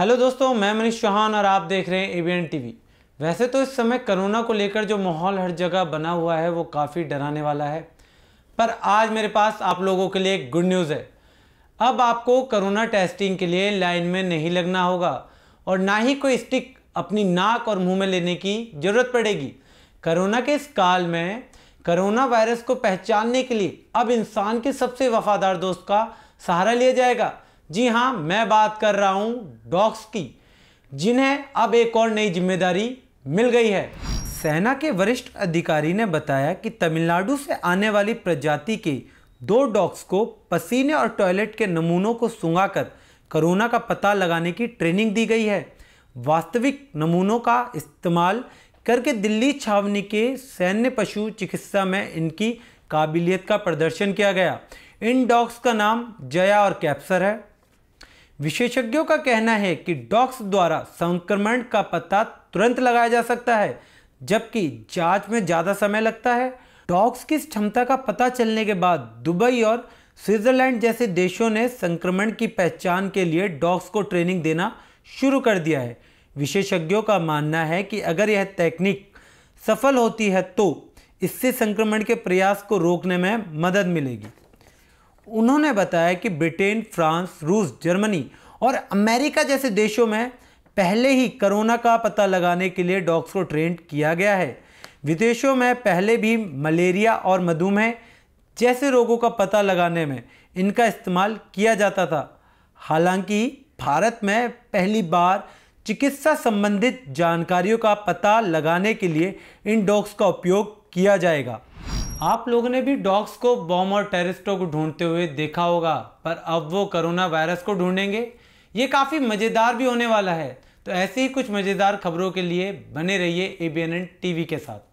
hello दोस्तों मैं मनीष चौहान और आप देख रहे हैं एबीएन टीवी वैसे तो इस समय कोरोना को लेकर जो माहौल हर जगह बना हुआ है वो काफ़ी डराने वाला है पर आज मेरे पास आप लोगों के लिए एक गुड न्यूज़ है अब आपको कोरोना टेस्टिंग के लिए लाइन में नहीं लगना होगा और ना ही कोई स्टिक अपनी नाक और मुंह में लेने की ज़रूरत पड़ेगी करोना के इस काल में करोना वायरस को पहचानने के लिए अब इंसान के सबसे वफादार दोस्त का सहारा लिया जाएगा जी हाँ मैं बात कर रहा हूँ डॉक्स की जिन्हें अब एक और नई जिम्मेदारी मिल गई है सेना के वरिष्ठ अधिकारी ने बताया कि तमिलनाडु से आने वाली प्रजाति के दो डॉग्स को पसीने और टॉयलेट के नमूनों को सुंगाकर कोरोना का पता लगाने की ट्रेनिंग दी गई है वास्तविक नमूनों का इस्तेमाल करके दिल्ली छावनी के सैन्य पशु चिकित्सा में इनकी काबिलियत का प्रदर्शन किया गया इन डॉग्स का नाम जया और कैप्सर है विशेषज्ञों का कहना है कि डॉक्स द्वारा संक्रमण का पता तुरंत लगाया जा सकता है जबकि जांच में ज़्यादा समय लगता है डॉक्स की क्षमता का पता चलने के बाद दुबई और स्विट्जरलैंड जैसे देशों ने संक्रमण की पहचान के लिए डॉक्स को ट्रेनिंग देना शुरू कर दिया है विशेषज्ञों का मानना है कि अगर यह तकनीक सफल होती है तो इससे संक्रमण के प्रयास को रोकने में मदद मिलेगी उन्होंने बताया कि ब्रिटेन फ्रांस रूस जर्मनी और अमेरिका जैसे देशों में पहले ही कोरोना का पता लगाने के लिए डॉग्स को ट्रेंड किया गया है विदेशों में पहले भी मलेरिया और मधुमेह जैसे रोगों का पता लगाने में इनका इस्तेमाल किया जाता था हालांकि भारत में पहली बार चिकित्सा संबंधित जानकारियों का पता लगाने के लिए इन डॉग्स का उपयोग किया जाएगा आप लोगों ने भी डॉग्स को बॉम और टेरिस्टों को ढूंढते हुए देखा होगा पर अब वो कोरोना वायरस को ढूंढेंगे ये काफ़ी मज़ेदार भी होने वाला है तो ऐसी ही कुछ मज़ेदार खबरों के लिए बने रहिए ए बी एन एन के साथ